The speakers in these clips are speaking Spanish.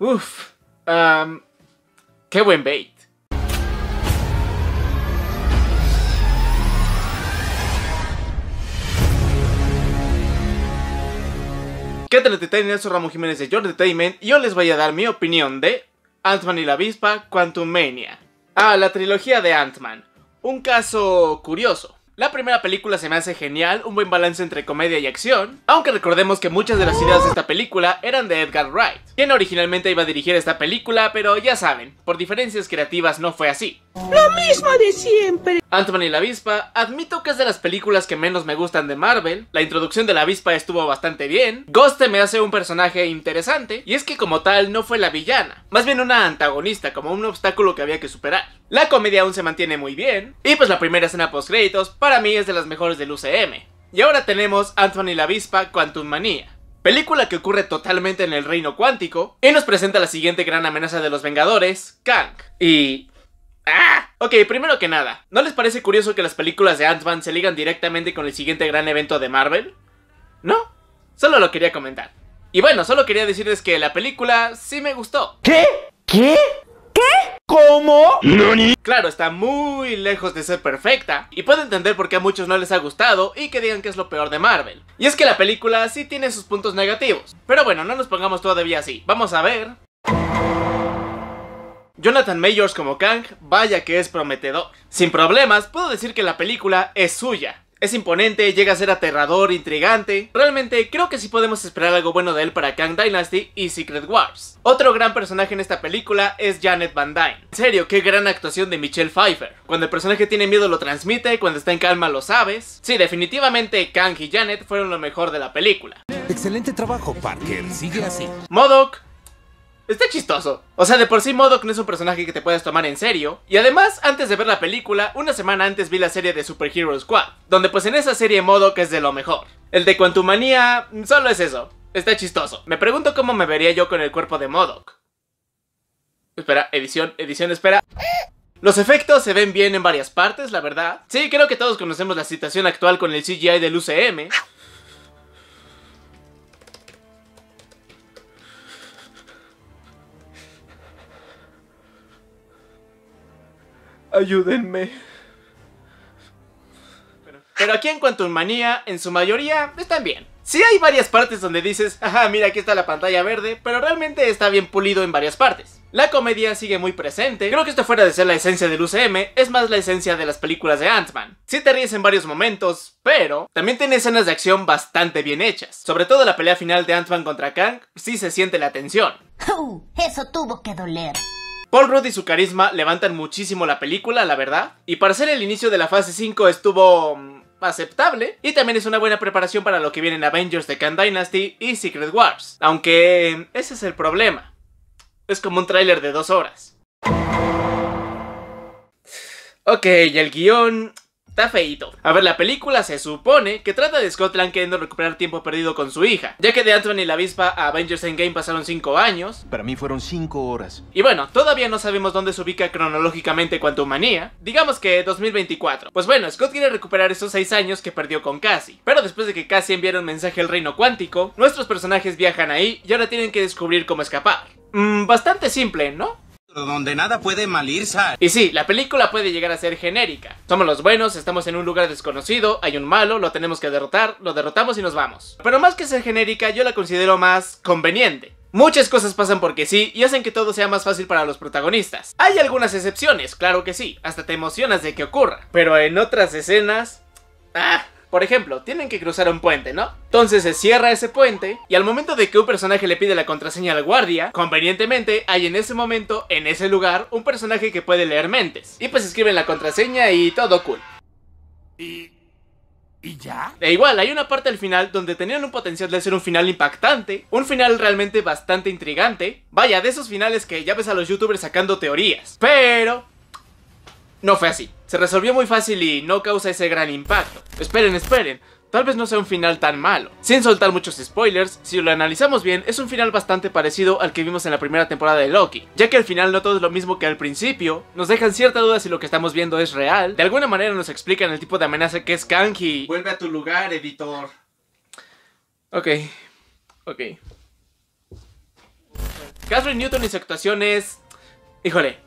Uf. Um, qué buen bait. ¿Qué tal Entertainers? Soy Ramón Jiménez de George Detainment y hoy les voy a dar mi opinión de Ant-Man y la avispa Quantum Mania. Ah, la trilogía de Ant-Man. Un caso curioso. La primera película se me hace genial, un buen balance entre comedia y acción, aunque recordemos que muchas de las ideas de esta película eran de Edgar Wright quien originalmente iba a dirigir esta película, pero ya saben, por diferencias creativas no fue así. ¡Lo mismo de siempre! ant y la avispa, admito que es de las películas que menos me gustan de Marvel, la introducción de la avispa estuvo bastante bien, Ghost me hace un personaje interesante, y es que como tal no fue la villana, más bien una antagonista, como un obstáculo que había que superar. La comedia aún se mantiene muy bien, y pues la primera escena post créditos para mí es de las mejores del UCM. Y ahora tenemos ant y la avispa Quantum Manía película que ocurre totalmente en el reino cuántico, y nos presenta la siguiente gran amenaza de los Vengadores, Kang. Y... ¡Ah! Ok, primero que nada, ¿no les parece curioso que las películas de Ant-Man se ligan directamente con el siguiente gran evento de Marvel? No, solo lo quería comentar. Y bueno, solo quería decirles que la película sí me gustó. ¿Qué? ¿Qué? ¿Cómo? Claro, está muy lejos de ser perfecta, y puedo entender por qué a muchos no les ha gustado y que digan que es lo peor de Marvel. Y es que la película sí tiene sus puntos negativos. Pero bueno, no nos pongamos todavía así. Vamos a ver... Jonathan Majors como Kang, vaya que es prometedor. Sin problemas, puedo decir que la película es suya. Es imponente, llega a ser aterrador, intrigante. Realmente creo que sí podemos esperar algo bueno de él para Kang Dynasty y Secret Wars. Otro gran personaje en esta película es Janet Van Dyne. En serio, qué gran actuación de Michelle Pfeiffer. Cuando el personaje tiene miedo lo transmite, cuando está en calma lo sabes. Sí, definitivamente Kang y Janet fueron lo mejor de la película. Excelente trabajo, Parker. Sigue así. Modoc, Está chistoso. O sea, de por sí M.O.D.O.K. no es un personaje que te puedas tomar en serio. Y además, antes de ver la película, una semana antes vi la serie de Super Hero Squad, donde pues en esa serie M.O.D.O.K. es de lo mejor. El de Quantumania mm, solo es eso. Está chistoso. Me pregunto cómo me vería yo con el cuerpo de M.O.D.O.K. Espera, edición, edición, espera. Los efectos se ven bien en varias partes, la verdad. Sí, creo que todos conocemos la situación actual con el CGI del UCM. Ayúdenme. Pero aquí en cuanto Manía, en su mayoría, están bien. Sí hay varias partes donde dices, ajá, mira aquí está la pantalla verde, pero realmente está bien pulido en varias partes. La comedia sigue muy presente, creo que esto fuera de ser la esencia del UCM, es más la esencia de las películas de Ant-Man. Sí te ríes en varios momentos, pero también tiene escenas de acción bastante bien hechas. Sobre todo la pelea final de Ant-Man contra Kang, sí se siente la tensión. eso tuvo que doler. Paul Rudd y su carisma levantan muchísimo la película, la verdad. Y para ser el inicio de la fase 5 estuvo mm, aceptable y también es una buena preparación para lo que vienen Avengers de Khan Dynasty y Secret Wars. Aunque mm, ese es el problema. Es como un tráiler de dos horas. Ok, y el guión está feito. A ver, la película se supone que trata de Lang queriendo recuperar tiempo perdido con su hija, ya que de Anthony y la avispa a Avengers Endgame pasaron 5 años. Para mí fueron 5 horas. Y bueno, todavía no sabemos dónde se ubica cronológicamente Manía. digamos que 2024. Pues bueno, Scott quiere recuperar esos 6 años que perdió con Cassie, pero después de que Cassie enviara un mensaje al reino cuántico, nuestros personajes viajan ahí y ahora tienen que descubrir cómo escapar. Mmm, bastante simple, ¿no? donde nada puede mal Y sí, la película puede llegar a ser genérica. Somos los buenos, estamos en un lugar desconocido, hay un malo, lo tenemos que derrotar, lo derrotamos y nos vamos. Pero más que ser genérica, yo la considero más conveniente. Muchas cosas pasan porque sí y hacen que todo sea más fácil para los protagonistas. Hay algunas excepciones, claro que sí, hasta te emocionas de que ocurra, pero en otras escenas... ¡Ah! Por ejemplo, tienen que cruzar un puente, ¿no? Entonces se cierra ese puente y al momento de que un personaje le pide la contraseña al guardia, convenientemente hay en ese momento, en ese lugar, un personaje que puede leer mentes. Y pues escriben la contraseña y todo cool. Y ¿Y ya? E igual, hay una parte al final donde tenían un potencial de ser un final impactante, un final realmente bastante intrigante. Vaya, de esos finales que ya ves a los youtubers sacando teorías. Pero... No fue así. Se resolvió muy fácil y no causa ese gran impacto. Esperen, esperen. Tal vez no sea un final tan malo. Sin soltar muchos spoilers, si lo analizamos bien, es un final bastante parecido al que vimos en la primera temporada de Loki, ya que al final no todo es lo mismo que al principio, nos dejan cierta duda si lo que estamos viendo es real, de alguna manera nos explican el tipo de amenaza que es Kang Vuelve a tu lugar, editor. Ok, ok. Catherine Newton y su actuación es... Híjole,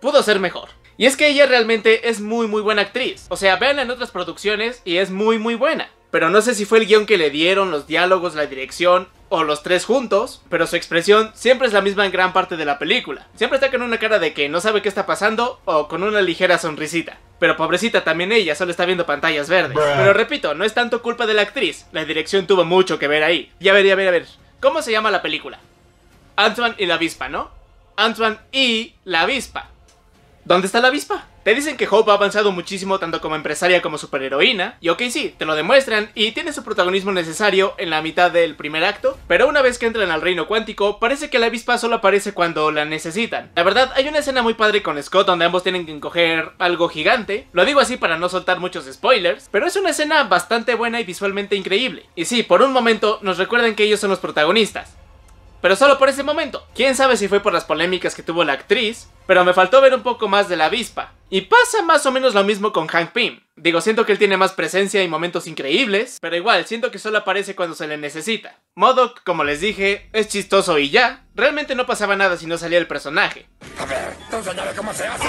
pudo ser mejor. Y es que ella realmente es muy muy buena actriz. O sea, véanla en otras producciones y es muy muy buena. Pero no sé si fue el guión que le dieron, los diálogos, la dirección o los tres juntos, pero su expresión siempre es la misma en gran parte de la película. Siempre está con una cara de que no sabe qué está pasando o con una ligera sonrisita. Pero pobrecita también ella, solo está viendo pantallas verdes. Pero repito, no es tanto culpa de la actriz, la dirección tuvo mucho que ver ahí. Ya a ver, y a ver, a ver, ¿cómo se llama la película? Antoine y la avispa, ¿no? Antoine y la avispa. ¿Dónde está la avispa? Te dicen que Hope ha avanzado muchísimo tanto como empresaria como superheroína, y ok sí, te lo demuestran y tiene su protagonismo necesario en la mitad del primer acto, pero una vez que entran al reino cuántico, parece que la avispa solo aparece cuando la necesitan. La verdad, hay una escena muy padre con Scott donde ambos tienen que encoger algo gigante, lo digo así para no soltar muchos spoilers, pero es una escena bastante buena y visualmente increíble. Y sí, por un momento nos recuerdan que ellos son los protagonistas, pero solo por ese momento. Quién sabe si fue por las polémicas que tuvo la actriz, pero me faltó ver un poco más de la avispa. Y pasa más o menos lo mismo con Hank Pym. Digo, siento que él tiene más presencia y momentos increíbles, pero igual, siento que solo aparece cuando se le necesita. M.O.D.O.K., como les dije, es chistoso y ya. Realmente no pasaba nada si no salía el personaje. A ver, cómo se hace.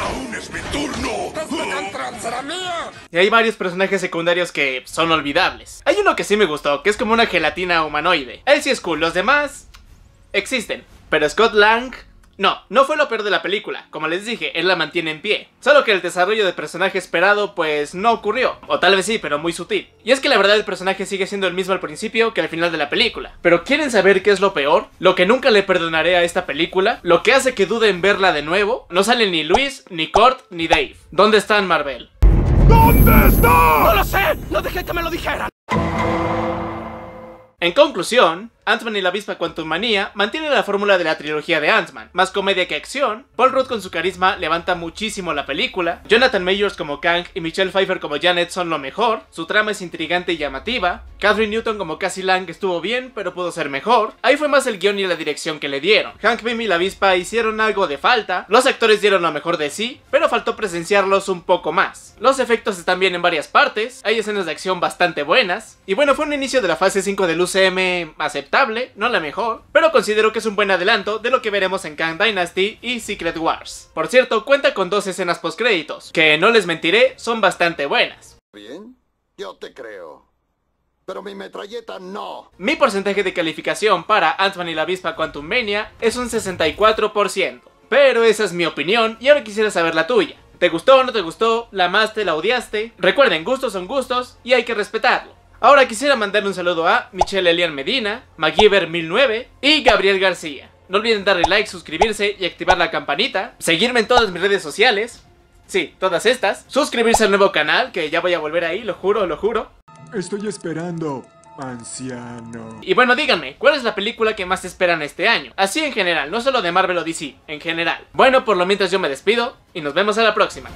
¡Aún es mi turno! será mío! Y hay varios personajes secundarios que son olvidables. Hay uno que sí me gustó, que es como una gelatina humanoide. Él sí es cool, los demás... existen. Pero Scott Lang, no, no fue lo peor de la película. Como les dije, él la mantiene en pie. Solo que el desarrollo de personaje esperado, pues no ocurrió. O tal vez sí, pero muy sutil. Y es que la verdad el personaje sigue siendo el mismo al principio que al final de la película. Pero ¿quieren saber qué es lo peor? Lo que nunca le perdonaré a esta película, lo que hace que duden en verla de nuevo, no salen ni Luis, ni Kurt, ni Dave. ¿Dónde están Marvel? ¿Dónde están?! No lo sé, no dejé que me lo dijeran. En conclusión, Ant-Man y la avispa manía mantiene la fórmula de la trilogía de Ant-Man, más comedia que acción, Paul Rudd con su carisma levanta muchísimo la película, Jonathan Mayors como Kang y Michelle Pfeiffer como Janet son lo mejor, su trama es intrigante y llamativa, Catherine Newton como Cassie Lang estuvo bien pero pudo ser mejor, ahí fue más el guión y la dirección que le dieron, Hank Pym y la avispa hicieron algo de falta, los actores dieron lo mejor de sí, pero faltó presenciarlos un poco más. Los efectos están bien en varias partes, hay escenas de acción bastante buenas, y bueno fue un inicio de la fase 5 del UCM aceptable, no la mejor, pero considero que es un buen adelanto de lo que veremos en Kang Dynasty y Secret Wars. Por cierto, cuenta con dos escenas postcréditos, que no les mentiré, son bastante buenas. Bien, yo te creo pero mi metralleta no. Mi porcentaje de calificación para ant y la avispa Quantum Mania es un 64%, pero esa es mi opinión y ahora quisiera saber la tuya. ¿Te gustó o no te gustó? ¿La amaste? ¿La odiaste? Recuerden, gustos son gustos y hay que respetarlos. Ahora quisiera mandarle un saludo a Michelle Elian Medina, MacGyver1009 y Gabriel García. No olviden darle like, suscribirse y activar la campanita, seguirme en todas mis redes sociales, sí, todas estas, suscribirse al nuevo canal, que ya voy a volver ahí, lo juro, lo juro. Estoy esperando, anciano. Y bueno, díganme, ¿cuál es la película que más esperan este año? Así en general, no solo de Marvel o DC, en general. Bueno, por lo mientras yo me despido y nos vemos a la próxima.